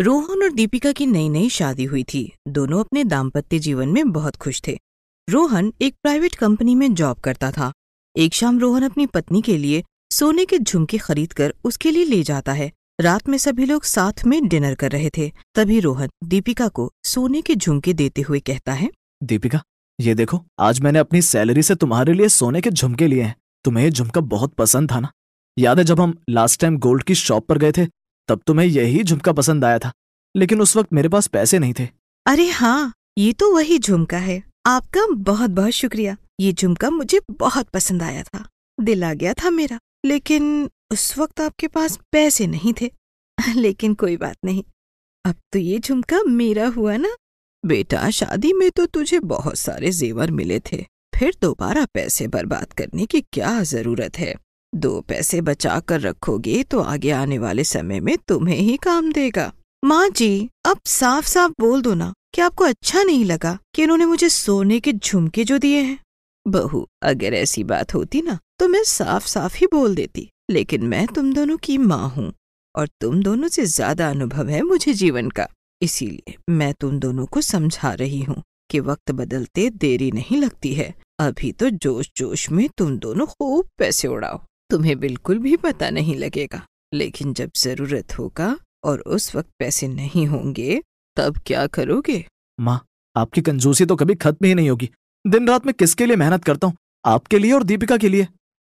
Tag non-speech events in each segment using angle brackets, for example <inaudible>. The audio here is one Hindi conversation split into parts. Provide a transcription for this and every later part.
रोहन और दीपिका की नई नई शादी हुई थी दोनों अपने दाम्पत्य जीवन में बहुत खुश थे रोहन एक प्राइवेट कंपनी में जॉब करता था एक शाम रोहन अपनी पत्नी के लिए सोने के झुमके खरीद कर उसके लिए ले जाता है रात में सभी लोग साथ में डिनर कर रहे थे तभी रोहन दीपिका को सोने के झुमके देते हुए कहता है दीपिका ये देखो आज मैंने अपनी सैलरी से तुम्हारे लिए सोने के झुमके लिए हैं तुम्हें ये झुमका बहुत पसंद था ना याद है जब हम लास्ट टाइम गोल्ड की शॉप पर गए थे तब तो मैं यही झुमका पसंद आया था लेकिन उस वक्त मेरे पास पैसे नहीं थे अरे हाँ ये तो वही झुमका है आपका बहुत बहुत शुक्रिया ये झुमका मुझे बहुत पसंद आया था दिल आ गया था मेरा लेकिन उस वक्त आपके पास पैसे नहीं थे <laughs> लेकिन कोई बात नहीं अब तो ये झुमका मेरा हुआ ना बेटा शादी में तो तुझे बहुत सारे जेवर मिले थे फिर दोबारा पैसे बर्बाद करने की क्या जरूरत है दो पैसे बचा कर रखोगे तो आगे आने वाले समय में तुम्हें ही काम देगा माँ जी अब साफ साफ बोल दो ना कि आपको अच्छा नहीं लगा कि इन्होंने मुझे सोने के झुमके जो दिए हैं बहू अगर ऐसी बात होती ना तो मैं साफ साफ ही बोल देती लेकिन मैं तुम दोनों की माँ हूँ और तुम दोनों से ज्यादा अनुभव है मुझे जीवन का इसीलिए मैं तुम दोनों को समझा रही हूँ कि वक्त बदलते देरी नहीं लगती है अभी तो जोश जोश में तुम दोनों खूब पैसे उड़ाओ तुम्हें बिल्कुल भी पता नहीं लगेगा लेकिन जब जरूरत होगा और उस वक्त पैसे नहीं होंगे तब क्या करोगे माँ आपकी कंजूसी तो कभी खत्म ही नहीं होगी दिन रात में किसके लिए मेहनत करता हूँ आपके लिए और दीपिका के लिए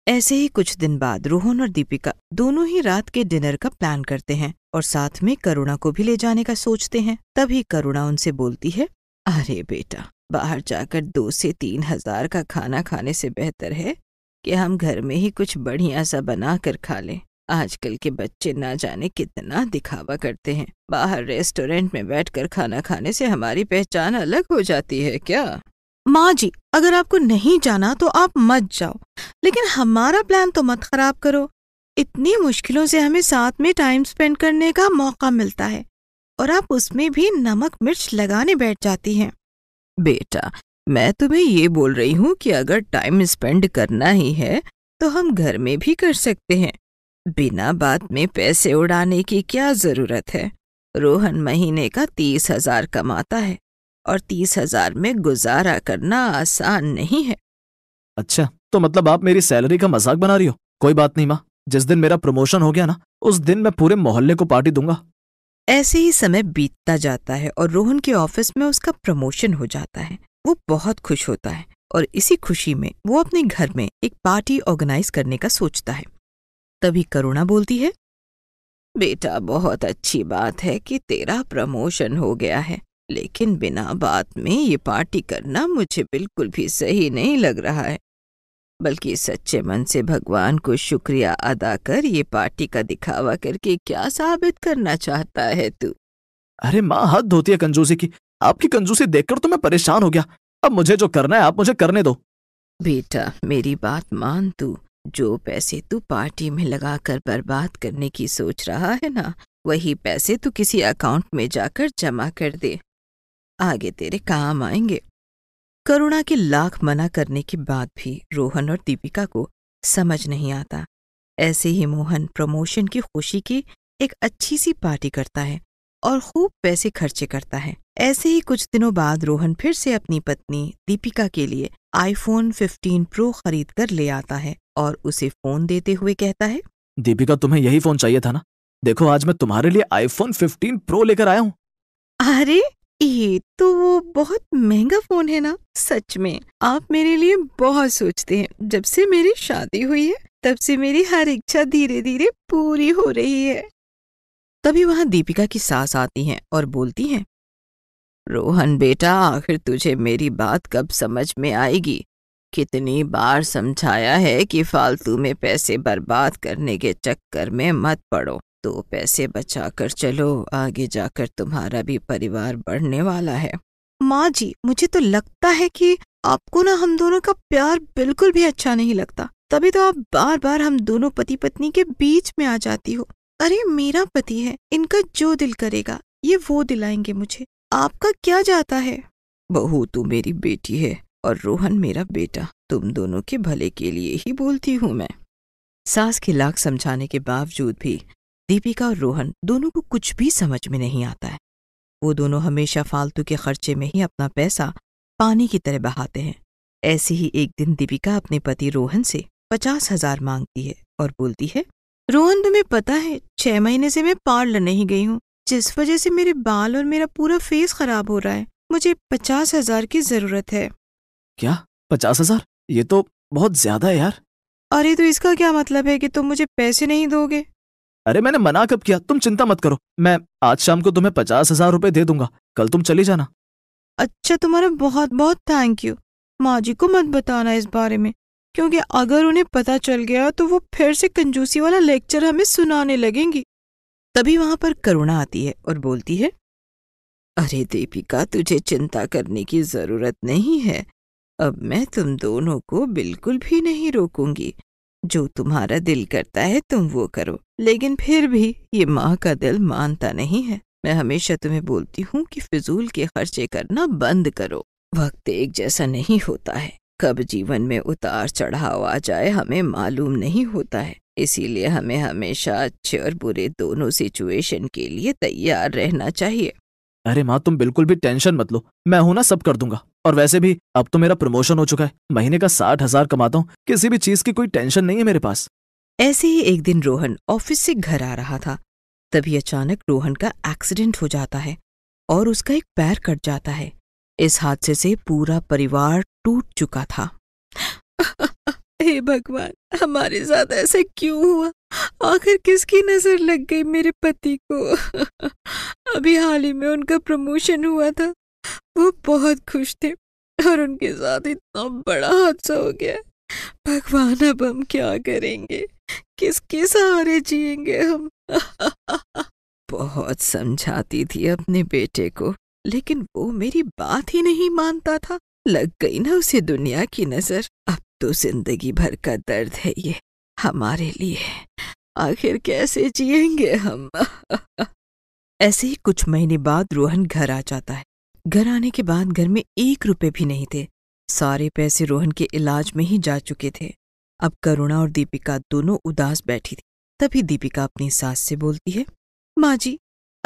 ऐसे ही कुछ दिन बाद रोहन और दीपिका दोनों ही रात के डिनर का प्लान करते हैं और साथ में करुणा को भी ले जाने का सोचते हैं तभी करुणा उनसे बोलती है अरे बेटा बाहर जाकर दो से तीन हजार का खाना खाने से बेहतर है कि हम घर में ही कुछ बढ़िया सा बना कर खा लें आजकल के बच्चे ना जाने कितना दिखावा करते हैं बाहर रेस्टोरेंट में बैठकर खाना खाने से हमारी पहचान अलग हो जाती है क्या माँ जी अगर आपको नहीं जाना तो आप मत जाओ लेकिन हमारा प्लान तो मत खराब करो इतनी मुश्किलों से हमें साथ में टाइम स्पेंड करने का मौका मिलता है और आप उसमें भी नमक मिर्च लगाने बैठ जाती हैं बेटा मैं तुम्हें ये बोल रही हूँ कि अगर टाइम स्पेंड करना ही है तो हम घर में भी कर सकते हैं बिना बात में पैसे उड़ाने की क्या जरूरत है रोहन महीने का तीस हजार कमाता है और तीस हजार में गुजारा करना आसान नहीं है अच्छा तो मतलब आप मेरी सैलरी का मजाक बना रही हो कोई बात नहीं माँ जिस दिन मेरा प्रमोशन हो गया ना उस दिन मैं पूरे मोहल्ले को पार्टी दूंगा ऐसे ही समय बीतता जाता है और रोहन के ऑफिस में उसका प्रमोशन हो जाता है वो बहुत खुश होता है और इसी खुशी में वो अपने घर में एक पार्टी ऑर्गेनाइज करने का सोचता है तभी करुणा बोलती है बेटा बहुत अच्छी बात है कि तेरा प्रमोशन हो गया है लेकिन बिना बात में ये पार्टी करना मुझे बिल्कुल भी सही नहीं लग रहा है बल्कि सच्चे मन से भगवान को शुक्रिया अदा कर ये पार्टी का दिखावा करके क्या साबित करना चाहता है तू अरे माँ हद धोती है कंजूसी की आपकी कंजूसी देखकर तो मैं परेशान हो गया अब मुझे जो करना है आप मुझे करने दो बेटा मेरी बात मान तू जो पैसे तू पार्टी में लगाकर बर्बाद करने की सोच रहा है ना वही पैसे तू किसी अकाउंट में जाकर जमा कर दे आगे तेरे काम आएंगे करुणा के लाख मना करने के बाद भी रोहन और दीपिका को समझ नहीं आता ऐसे ही मोहन प्रमोशन की खुशी की एक अच्छी सी पार्टी करता है और खूब पैसे खर्चे करता है ऐसे ही कुछ दिनों बाद रोहन फिर से अपनी पत्नी दीपिका के लिए आईफोन 15 प्रो खरीद कर ले आता है और उसे फोन देते हुए कहता है दीपिका तुम्हें यही फोन चाहिए था ना देखो आज मैं तुम्हारे लिए आईफोन 15 प्रो लेकर आया हूँ अरे ये तो वो बहुत महंगा फोन है ना सच में आप मेरे लिए बहुत सोचते हैं जब से मेरी शादी हुई है तब से मेरी हर इच्छा धीरे धीरे पूरी हो रही है तभी वहाँ दीपिका की सास आती है और बोलती है रोहन बेटा आखिर तुझे मेरी बात कब समझ में आएगी कितनी बार समझाया है कि फालतू में पैसे बर्बाद करने के चक्कर में मत पड़ो तो पैसे बचा कर चलो आगे जाकर तुम्हारा भी परिवार बढ़ने वाला है माँ जी मुझे तो लगता है कि आपको ना हम दोनों का प्यार बिल्कुल भी अच्छा नहीं लगता तभी तो आप बार बार हम दोनों पति पत्नी के बीच में आ जाती हो अरे मेरा पति है इनका जो दिल करेगा ये वो दिलाएंगे मुझे आपका क्या जाता है बहू तू मेरी बेटी है और रोहन मेरा बेटा तुम दोनों के भले के लिए ही बोलती हूँ मैं सास के लाख समझाने के बावजूद भी दीपिका और रोहन दोनों को कुछ भी समझ में नहीं आता है वो दोनों हमेशा फालतू के खर्चे में ही अपना पैसा पानी की तरह बहाते हैं ऐसे ही एक दिन दीपिका अपने पति रोहन से पचास हजार मांगती है और बोलती है रोहन तुम्हें पता है छह महीने से मैं पार्लर नहीं गई हूँ जिस वजह से मेरे बाल और मेरा पूरा फेस खराब हो रहा है मुझे पचास हजार की जरूरत है क्या पचास हजार ये तो बहुत ज्यादा है यार अरे तो इसका क्या मतलब है कि तुम मुझे पैसे नहीं दोगे अरे मैंने मना कब किया तुम चिंता मत करो मैं आज शाम को तुम्हें पचास हजार रूपए दे दूंगा कल तुम चली जाना अच्छा तुम्हारा बहुत बहुत थैंक यू माँ जी को मत बताना इस बारे में क्योंकि अगर उन्हें पता चल गया तो वो फिर से कंजूसी वाला लेक्चर हमें सुनाने लगेंगी तभी वहां पर करुणा आती है और बोलती है अरे दीपिका तुझे चिंता करने की जरूरत नहीं है अब मैं तुम दोनों को बिल्कुल भी नहीं रोकूंगी जो तुम्हारा दिल करता है तुम वो करो लेकिन फिर भी ये माँ का दिल मानता नहीं है मैं हमेशा तुम्हें बोलती हूँ कि फिजूल के खर्चे करना बंद करो वक्त एक जैसा नहीं होता है कब जीवन में उतार चढ़ाव आ जाए हमें मालूम नहीं होता है इसीलिए हमें हमेशा अच्छे और बुरे दोनों सिचुएशन के लिए तैयार रहना चाहिए अरे माँ तुम बिल्कुल भी टेंशन मत लो मैं हूँ ना सब कर दूंगा और वैसे भी अब तो मेरा प्रमोशन हो चुका है महीने का साठ हजार कमाता हूँ किसी भी चीज की कोई टेंशन नहीं है मेरे पास ऐसे ही एक दिन रोहन ऑफिस से घर आ रहा था तभी अचानक रोहन का एक्सीडेंट हो जाता है और उसका एक पैर कट जाता है इस हादसे से पूरा परिवार टूट चुका था हे भगवान हमारे साथ ऐसा क्यों हुआ आखिर किसकी नजर लग गई मेरे पति को <laughs> अभी हाल ही में उनका प्रमोशन हुआ था वो बहुत खुश थे और उनके साथ इतना बड़ा हादसा हो गया भगवान अब हम क्या करेंगे किसके सहारे जिएंगे हम <laughs> बहुत समझाती थी अपने बेटे को लेकिन वो मेरी बात ही नहीं मानता था लग गई ना उसे दुनिया की नजर अब तो जिंदगी भर का दर्द है ये हमारे लिए आखिर कैसे जिएंगे हम <laughs> ऐसे ही कुछ महीने बाद रोहन घर आ जाता है घर आने के बाद घर में एक रुपए भी नहीं थे सारे पैसे रोहन के इलाज में ही जा चुके थे अब करुणा और दीपिका दोनों उदास बैठी थी तभी दीपिका अपनी सास से बोलती है माँ जी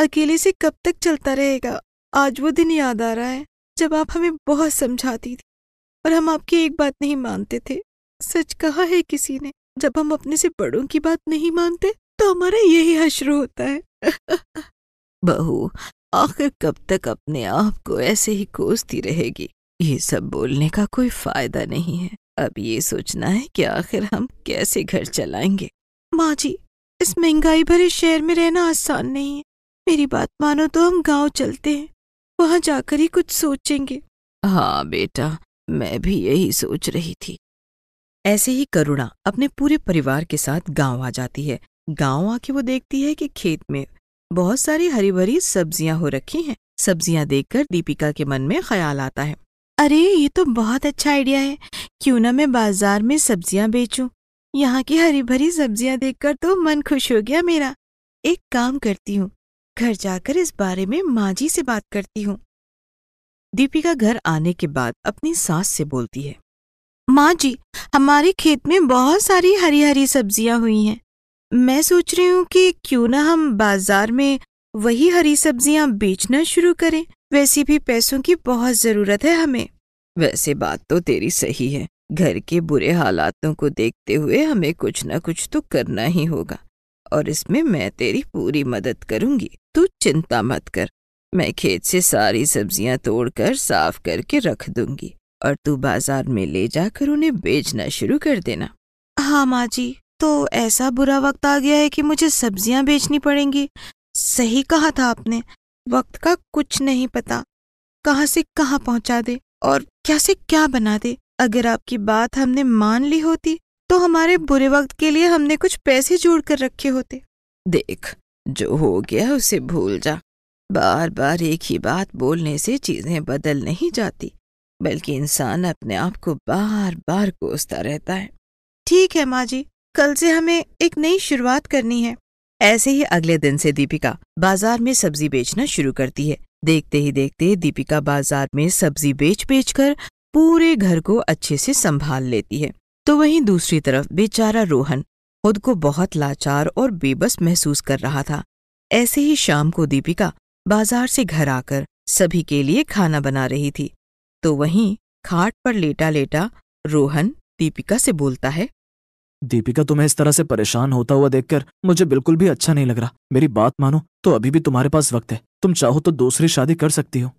अकेले से कब तक चलता रहेगा आज वो दिन याद आ रहा है जब आप हमें बहुत समझाती थी और हम आपकी एक बात नहीं मानते थे सच कहा है किसी ने जब हम अपने से बड़ों की बात नहीं मानते तो हमारा यही हश्र होता है <laughs> बहू आखिर कब तक अपने आप को ऐसे ही कोसती रहेगी ये सब बोलने का कोई फायदा नहीं है अब ये सोचना है कि आखिर हम कैसे घर चलाएंगे माँ जी इस महंगाई भरे शहर में रहना आसान नहीं है मेरी बात मानो तो हम गांव चलते हैं वहाँ जाकर ही कुछ सोचेंगे हाँ बेटा मैं भी यही सोच रही थी ऐसे ही करुणा अपने पूरे परिवार के साथ गांव आ जाती है गांव आके वो देखती है कि खेत में बहुत सारी हरी भरी सब्जियां हो रखी हैं सब्जियां देखकर दीपिका के मन में ख्याल आता है अरे ये तो बहुत अच्छा आइडिया है क्यों ना मैं बाजार में सब्जियां बेचूं यहाँ की हरी भरी सब्जियां देखकर तो मन खुश हो गया मेरा एक काम करती हूँ घर जाकर इस बारे में माँ जी से बात करती हूँ दीपिका घर आने के बाद अपनी सास से बोलती है माँ जी हमारे खेत में बहुत सारी हरी हरी सब्जियाँ हुई हैं मैं सोच रही हूँ कि क्यों ना हम बाजार में वही हरी सब्जियाँ बेचना शुरू करें वैसे भी पैसों की बहुत ज़रूरत है हमें वैसे बात तो तेरी सही है घर के बुरे हालातों को देखते हुए हमें कुछ ना कुछ तो करना ही होगा और इसमें मैं तेरी पूरी मदद करूंगी तू चिंता मत कर मैं खेत से सारी सब्जियां तोड़कर साफ करके रख दूंगी और तू बाजार में ले जाकर उन्हें बेचना शुरू कर देना हाँ माँ जी तो ऐसा बुरा वक्त आ गया है कि मुझे सब्जियां बेचनी पड़ेंगी सही कहा था आपने वक्त का कुछ नहीं पता कहाँ से कहाँ पहुँचा दे और क्या से क्या बना दे अगर आपकी बात हमने मान ली होती तो हमारे बुरे वक्त के लिए हमने कुछ पैसे जोड़ कर रखे होते देख जो हो गया उसे भूल जा बार बार एक ही बात बोलने से चीज़ें बदल नहीं जाती बल्कि इंसान अपने आप को बार बार कोसता रहता है ठीक है माँ जी कल से हमें एक नई शुरुआत करनी है ऐसे ही अगले दिन से दीपिका बाजार में सब्जी बेचना शुरू करती है देखते ही देखते दीपिका बाजार में सब्जी बेच बेच कर पूरे घर को अच्छे से संभाल लेती है तो वहीं दूसरी तरफ बेचारा रोहन खुद को बहुत लाचार और बेबस महसूस कर रहा था ऐसे ही शाम को दीपिका बाजार से घर आकर सभी के लिए खाना बना रही थी तो वहीं खाट पर लेटा लेटा रोहन दीपिका से बोलता है दीपिका तुम्हें इस तरह से परेशान होता हुआ देखकर मुझे बिल्कुल भी अच्छा नहीं लग रहा मेरी बात मानो तो अभी भी तुम्हारे पास वक्त है तुम चाहो तो दूसरी शादी कर सकती हो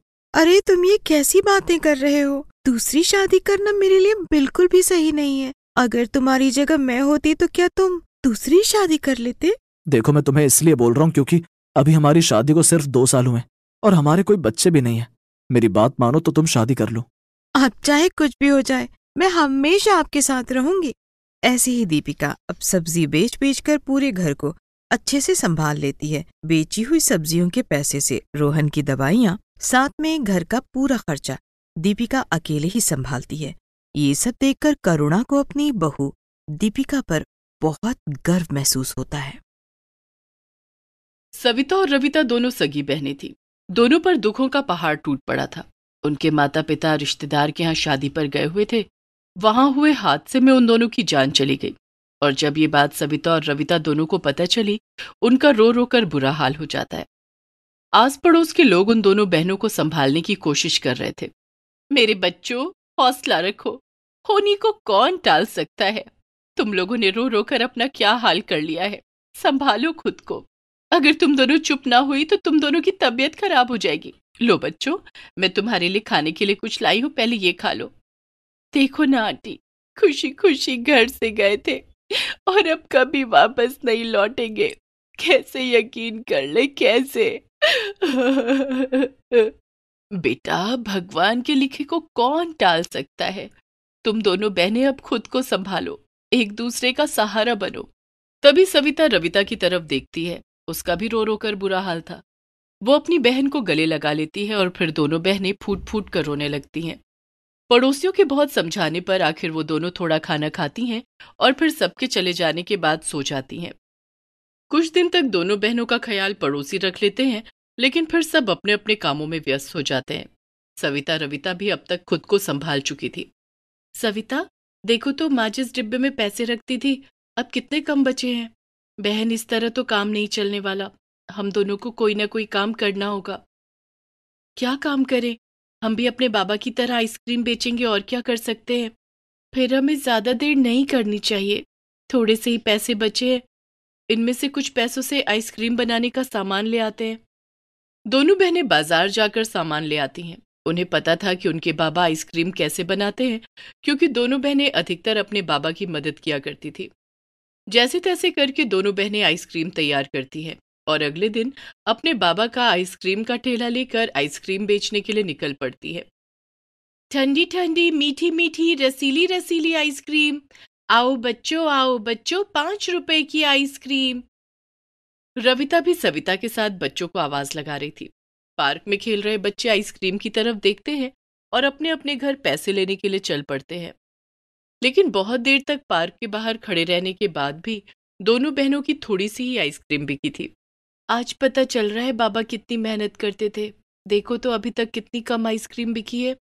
अरे तुम ये कैसी बातें कर रहे हो दूसरी शादी करना मेरे लिए बिल्कुल भी सही नहीं है अगर तुम्हारी जगह मैं होती तो क्या तुम दूसरी शादी कर लेते देखो मैं तुम्हें इसलिए बोल रहा हूँ क्योंकि अभी हमारी शादी को सिर्फ दो साल हुए और हमारे कोई बच्चे भी नहीं है मेरी बात मानो तो तुम शादी कर लो आप चाहे कुछ भी हो जाए मैं हमेशा आपके साथ रहूंगी ऐसे ही दीपिका अब सब्जी बेच बेच कर पूरे घर को अच्छे से संभाल लेती है बेची हुई सब्जियों के पैसे से रोहन की दवाइयाँ साथ में घर का पूरा खर्चा दीपिका अकेले ही संभालती है ये सब देखकर करुणा को अपनी बहू दीपिका पर बहुत गर्व महसूस होता है सविता और रविता दोनों सगी बहनें थी दोनों पर दुखों का पहाड़ टूट पड़ा था उनके माता पिता रिश्तेदार के यहाँ शादी पर गए हुए थे वहां हुए हादसे में उन दोनों की जान चली गई और जब ये बात सविता और रविता दोनों को पता चली उनका रो रो कर बुरा हाल हो जाता है आस पड़ोस के लोग उन दोनों बहनों को संभालने की कोशिश कर रहे थे मेरे बच्चों हौसला रखो होनी को कौन टाल सकता है तुम लोगों ने रो रो कर अपना क्या हाल कर लिया है संभालो खुद को अगर तुम दोनों चुप ना हुई तो तुम दोनों की तबीयत खराब हो जाएगी लो बच्चों मैं तुम्हारे लिए खाने के लिए कुछ लाई हूँ पहले ये खा लो देखो ना आंटी खुशी खुशी घर से गए थे और अब कभी वापस नहीं लौटेंगे कैसे यकीन कर ले कैसे <laughs> बेटा भगवान के लिखे को कौन टाल सकता है तुम दोनों बहनें अब खुद को संभालो एक दूसरे का सहारा बनो तभी सविता रविता की तरफ देखती है उसका भी रो रो कर बुरा हाल था वो अपनी बहन को गले लगा लेती है और फिर दोनों बहनें फूट फूट कर रोने लगती हैं पड़ोसियों के बहुत समझाने पर आखिर वो दोनों थोड़ा खाना खाती हैं और फिर सबके चले जाने के बाद सो जाती हैं कुछ दिन तक दोनों बहनों का ख्याल पड़ोसी रख लेते हैं लेकिन फिर सब अपने अपने कामों में व्यस्त हो जाते हैं सविता रविता भी अब तक खुद को संभाल चुकी थी सविता देखो तो माँ जिस डिब्बे में पैसे रखती थी अब कितने कम बचे हैं बहन इस तरह तो काम नहीं चलने वाला हम दोनों को कोई ना कोई काम करना होगा क्या काम करें हम भी अपने बाबा की तरह आइसक्रीम बेचेंगे और क्या कर सकते हैं फिर हमें ज़्यादा देर नहीं करनी चाहिए थोड़े से ही पैसे बचे हैं इनमें से कुछ पैसों से आइसक्रीम बनाने का सामान ले आते हैं दोनों बहनें बाजार जाकर सामान ले आती हैं उन्हें पता था कि उनके बाबा आइसक्रीम कैसे बनाते हैं क्योंकि दोनों बहनें अधिकतर अपने बाबा की मदद किया करती थी जैसे तैसे करके दोनों बहनें आइसक्रीम तैयार करती हैं और अगले दिन अपने बाबा का आइसक्रीम का ठेला लेकर आइसक्रीम बेचने के लिए निकल पड़ती है ठंडी ठंडी मीठी मीठी रसीली रसीली आइसक्रीम आओ बच्चों आओ बच्चों पांच रुपए की आइसक्रीम रविता भी सविता के साथ बच्चों को आवाज लगा रही थी पार्क में खेल रहे बच्चे आइसक्रीम की तरफ देखते हैं और अपने अपने घर पैसे लेने के लिए चल पड़ते हैं लेकिन बहुत देर तक पार्क के बाहर खड़े रहने के बाद भी दोनों बहनों की थोड़ी सी ही आइसक्रीम बिकी थी आज पता चल रहा है बाबा कितनी मेहनत करते थे देखो तो अभी तक कितनी कम आइसक्रीम बिकी है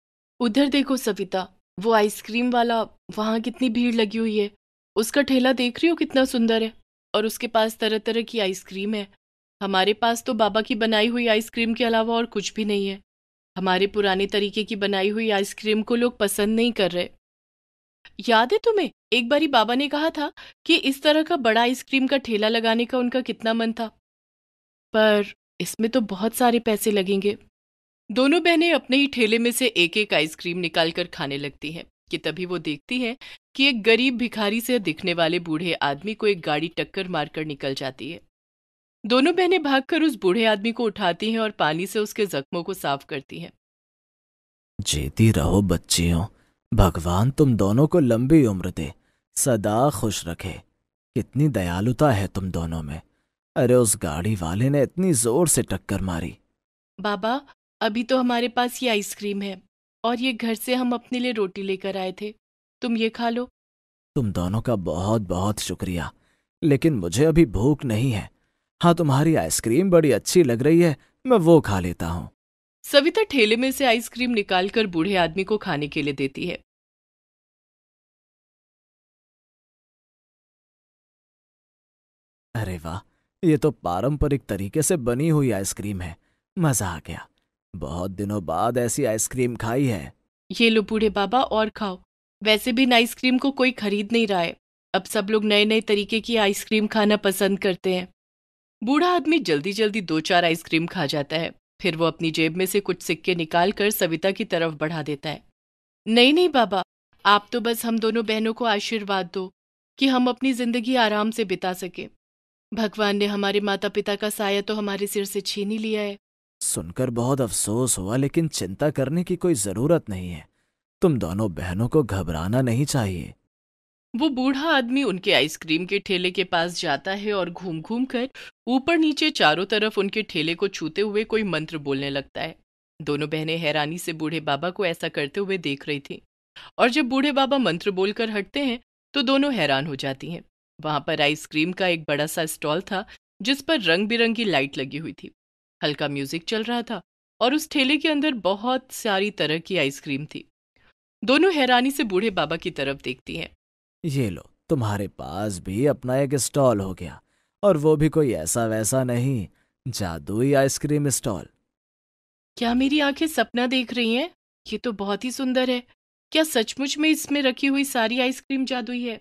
उधर देखो सविता वो आइसक्रीम वाला वहाँ कितनी भीड़ लगी हुई है उसका ठेला देख रही हो कितना सुंदर है और उसके पास तरह तरह की आइसक्रीम है हमारे पास तो बाबा की बनाई हुई आइसक्रीम के अलावा और कुछ भी नहीं है हमारे पुराने तरीके की बनाई हुई आइसक्रीम को लोग पसंद नहीं कर रहे याद है तुम्हें एक बारी बाबा ने कहा था कि इस तरह का बड़ा आइसक्रीम का ठेला लगाने का उनका कितना मन था पर इसमें तो बहुत सारे पैसे लगेंगे दोनों बहनें अपने ही ठेले में से एक एक आइसक्रीम निकालकर खाने लगती हैं कि तभी वो देखती हैं कि एक गरीब भिखारी से दिखने वाले बूढ़े आदमी को एक गाड़ी टक्कर मारकर निकल जाती है दोनों बहनें भागकर उस बूढ़े आदमी को उठाती हैं और पानी से उसके जख्मों को साफ करती हैं जीती रहो बच्चियों भगवान तुम दोनों को लंबी उम्र दे सदा खुश रखे कितनी दयालुता है तुम दोनों में अरे उस गाड़ी वाले ने इतनी जोर से टक्कर मारी बाबा अभी तो हमारे पास ये आइसक्रीम है और ये घर से हम अपने लिए रोटी लेकर आए थे तुम ये खा लो तुम दोनों का बहुत बहुत शुक्रिया लेकिन मुझे अभी भूख नहीं है हाँ तुम्हारी आइसक्रीम बड़ी अच्छी लग रही है मैं वो खा लेता हूँ सविता ठेले में से आइसक्रीम निकालकर बूढ़े आदमी को खाने के लिए देती है अरे वाह ये तो पारंपरिक तरीके से बनी हुई आइसक्रीम है मजा आ गया बहुत दिनों बाद ऐसी आइसक्रीम खाई है ये लो बूढ़े बाबा और खाओ वैसे भी इन आइसक्रीम को कोई खरीद नहीं रहा है अब सब लोग नए नए तरीके की आइसक्रीम खाना पसंद करते हैं बूढ़ा आदमी जल्दी जल्दी दो चार आइसक्रीम खा जाता है फिर वो अपनी जेब में से कुछ सिक्के निकालकर सविता की तरफ बढ़ा देता है नहीं नहीं बाबा आप तो बस हम दोनों बहनों को आशीर्वाद दो कि हम अपनी जिंदगी आराम से बिता सके भगवान ने हमारे माता पिता का साया तो हमारे सिर से छीन ही लिया है सुनकर बहुत अफसोस हुआ लेकिन चिंता करने की कोई जरूरत नहीं है तुम दोनों बहनों को घबराना नहीं चाहिए वो बूढ़ा आदमी उनके आइसक्रीम के ठेले के पास जाता है और घूम घूम कर ऊपर नीचे चारों तरफ उनके ठेले को छूते हुए कोई मंत्र बोलने लगता है दोनों बहनें हैरानी से बूढ़े बाबा को ऐसा करते हुए देख रही थी और जब बूढ़े बाबा मंत्र बोलकर हटते हैं तो दोनों हैरान हो जाती हैं वहां पर आइसक्रीम का एक बड़ा सा स्टॉल था जिस पर रंग बिरंगी लाइट लगी हुई थी हल्का म्यूजिक चल रहा था और उस ठेले के अंदर बहुत सारी तरह की आइसक्रीम थी दोनों हैरानी से बूढ़े बाबा की तरफ देखती हैं ये लो तुम्हारे पास भी अपना एक स्टॉल हो गया और वो भी कोई ऐसा वैसा नहीं जादुई आइसक्रीम स्टॉल क्या मेरी आंखें सपना देख रही हैं ये तो बहुत ही सुंदर है क्या सचमुच में इसमें रखी हुई सारी आइसक्रीम जादुई है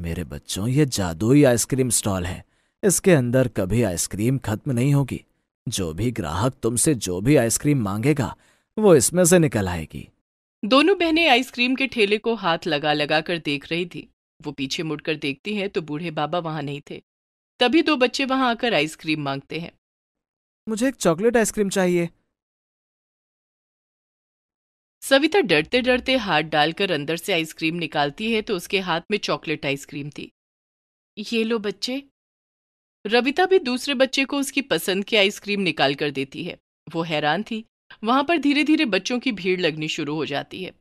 मेरे बच्चों ये जादुई आइसक्रीम स्टॉल है इसके अंदर कभी आइसक्रीम खत्म नहीं होगी जो भी ग्राहक तुमसे जो भी आइसक्रीम मांगेगा वो इसमें से निकल आएगी दोनों बहनें आइसक्रीम के ठेले को हाथ लगा लगा कर देख रही थी वो पीछे मुड़कर देखती हैं तो बूढ़े बाबा वहां नहीं थे तभी दो बच्चे वहां आकर आइसक्रीम मांगते हैं मुझे एक चॉकलेट आइसक्रीम चाहिए सविता डरते डरते हाथ डालकर अंदर से आइसक्रीम निकालती है तो उसके हाथ में चॉकलेट आइसक्रीम थी ये लो बच्चे रविता भी दूसरे बच्चे को उसकी पसंद की आइसक्रीम निकाल कर देती है वो हैरान थी वहां पर धीरे धीरे बच्चों की भीड़ लगनी शुरू हो जाती है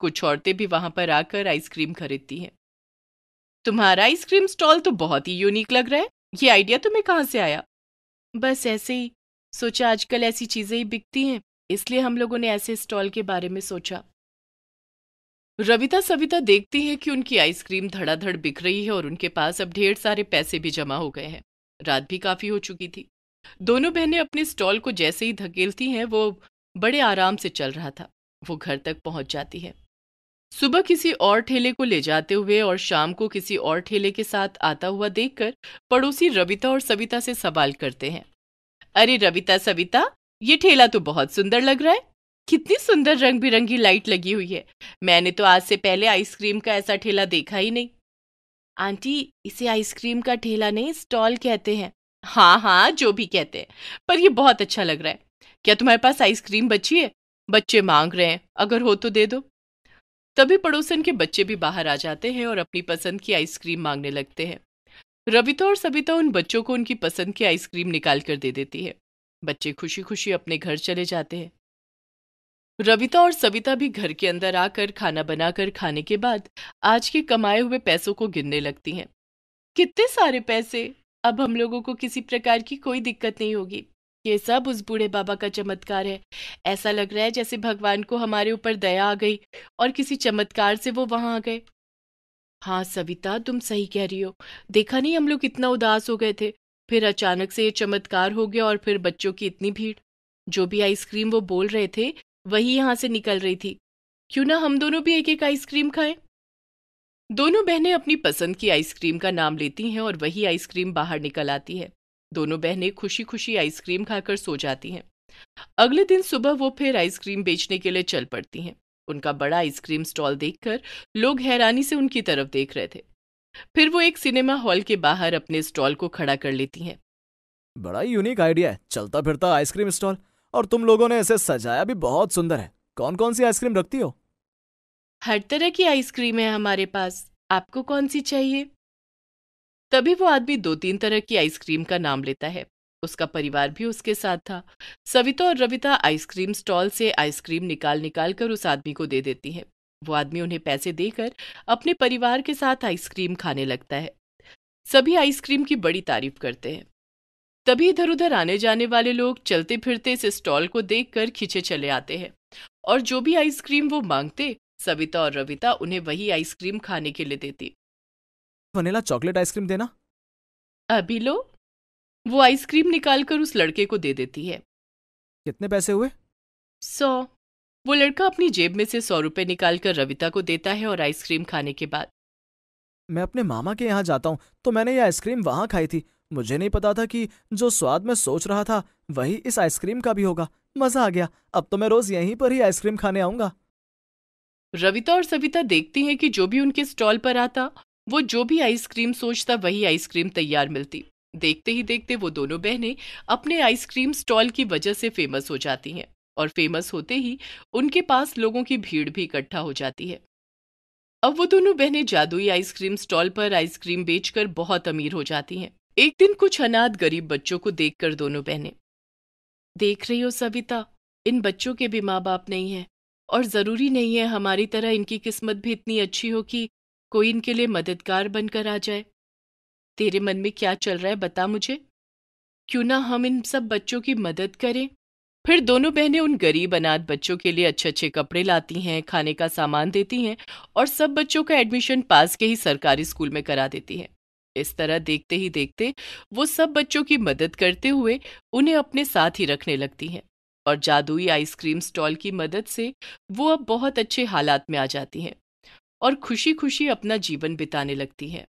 कुछ औरतें भी वहां पर आकर आइसक्रीम खरीदती हैं तुम्हारा आइसक्रीम स्टॉल तो बहुत ही यूनिक लग रहा है ये आइडिया तुम्हें कहाँ से आया बस ऐसे ही सोचा आजकल ऐसी चीजें ही बिकती हैं इसलिए हम लोगों ने ऐसे स्टॉल के बारे में सोचा रविता सविता देखती है कि उनकी आइसक्रीम धड़ाधड़ बिक रही है और उनके पास अब ढेर सारे पैसे भी जमा हो गए हैं रात भी काफी हो चुकी थी दोनों बहनें अपने स्टॉल को जैसे ही धकेलती हैं वो बड़े आराम से चल रहा था वो घर तक पहुंच जाती है सुबह किसी और ठेले को ले जाते हुए और शाम को किसी और ठेले के साथ आता हुआ देखकर पड़ोसी रविता और सविता से सवाल करते हैं अरे रविता सविता ये ठेला तो बहुत सुंदर लग रहा है कितनी सुंदर रंग बिरंगी लाइट लगी हुई है मैंने तो आज से पहले आइसक्रीम का ऐसा ठेला देखा ही नहीं आंटी इसे आइसक्रीम का ठेला नहीं स्टॉल कहते हैं हाँ हाँ जो भी कहते हैं पर यह बहुत अच्छा लग रहा है क्या तुम्हारे पास आइसक्रीम बची है बच्चे मांग रहे हैं अगर हो तो दे दो तभी पड़ोसन के बच्चे भी बाहर आ जाते हैं और अपनी पसंद की आइसक्रीम मांगने लगते हैं रविता और सबिता उन बच्चों को उनकी पसंद की आइसक्रीम निकाल कर दे देती है बच्चे खुशी खुशी अपने घर चले जाते हैं रविता और सविता भी घर के अंदर आकर खाना बनाकर खाने के बाद आज के कमाए हुए पैसों को गिनने लगती हैं कितने सारे पैसे अब हम लोगों को किसी प्रकार की कोई दिक्कत नहीं होगी ये सब उस बूढ़े बाबा का चमत्कार है ऐसा लग रहा है जैसे भगवान को हमारे ऊपर दया आ गई और किसी चमत्कार से वो वहां आ गए हाँ सविता तुम सही कह रही हो देखा नहीं हम लोग इतना उदास हो गए थे फिर अचानक से ये चमत्कार हो गया और फिर बच्चों की इतनी भीड़ जो भी आइसक्रीम वो बोल रहे थे वही यहां से निकल रही थी क्यों ना हम दोनों भी एक एक आइसक्रीम खाएं दोनों बहनें अपनी पसंद की आइसक्रीम का नाम लेती हैं और वही आइसक्रीम बाहर निकल आती है दोनों बहनें खुशी खुशी आइसक्रीम खाकर सो जाती हैं अगले दिन सुबह वो फिर आइसक्रीम बेचने के लिए चल पड़ती हैं उनका बड़ा आइसक्रीम स्टॉल देखकर लोग हैरानी से उनकी तरफ देख रहे थे फिर वो एक सिनेमा हॉल के बाहर अपने स्टॉल को खड़ा कर लेती हैं बड़ा ही यूनिक आइडिया है चलता फिरता आइसक्रीम स्टॉल और तुम लोगों ने इसे सजाया भी बहुत सुंदर है कौन कौन सी आइसक्रीम रखती हो हर तरह की आइसक्रीम है हमारे पास आपको कौन सी चाहिए तभी वो आदमी दो तीन तरह की आइसक्रीम का नाम लेता है उसका परिवार भी उसके साथ था सविता और रविता आइसक्रीम स्टॉल से आइसक्रीम निकाल निकाल कर उस आदमी को दे देती हैं वो आदमी उन्हें पैसे देकर अपने परिवार के साथ आइसक्रीम खाने लगता है सभी आइसक्रीम की बड़ी तारीफ करते हैं तभी इधर उधर आने जाने वाले लोग चलते फिरते इस स्टॉल को देख कर खींचे चले आते हैं और जो भी आइसक्रीम वो मांगते सविता और रविता उन्हें वही आइसक्रीम खाने के लिए देती वनीला चॉकलेट आइसक्रीम देना अभी लो वो आइसक्रीम निकाल कर उस लड़के को दे देती है कितने पैसे हुए सौ वो लड़का अपनी जेब में से सौ रुपए निकाल कर रविता को देता है और आइसक्रीम खाने के बाद मैं अपने मामा के यहाँ जाता हूँ तो मैंने ये आइसक्रीम वहाँ खाई थी मुझे नहीं पता था कि जो स्वाद मैं सोच रहा था वही इस आइसक्रीम का भी होगा मजा आ गया अब तो मैं रोज यहीं पर ही आइसक्रीम खाने आऊंगा रविता और सविता देखती हैं कि जो भी उनके स्टॉल पर आता वो जो भी आइसक्रीम सोचता वही आइसक्रीम तैयार मिलती देखते ही देखते वो दोनों बहनें अपने आइसक्रीम स्टॉल की वजह से फेमस हो जाती हैं और फेमस होते ही उनके पास लोगों की भीड़ भी इकट्ठा हो जाती है अब वो दोनों बहनें जादुई आइसक्रीम स्टॉल पर आइसक्रीम बेचकर बहुत अमीर हो जाती हैं एक दिन कुछ अनाथ गरीब बच्चों को देखकर दोनों बहनें देख रही हो सविता इन बच्चों के भी माँ बाप नहीं हैं और ज़रूरी नहीं है हमारी तरह इनकी किस्मत भी इतनी अच्छी हो कि कोई इनके लिए मददगार बनकर आ जाए तेरे मन में क्या चल रहा है बता मुझे क्यों ना हम इन सब बच्चों की मदद करें फिर दोनों बहनें उन गरीब अनाथ बच्चों के लिए अच्छे अच्छे कपड़े लाती हैं खाने का सामान देती हैं और सब बच्चों का एडमिशन पास के ही सरकारी स्कूल में करा देती हैं इस तरह देखते ही देखते वो सब बच्चों की मदद करते हुए उन्हें अपने साथ ही रखने लगती हैं और जादुई आइसक्रीम स्टॉल की मदद से वो अब बहुत अच्छे हालात में आ जाती हैं और खुशी खुशी अपना जीवन बिताने लगती है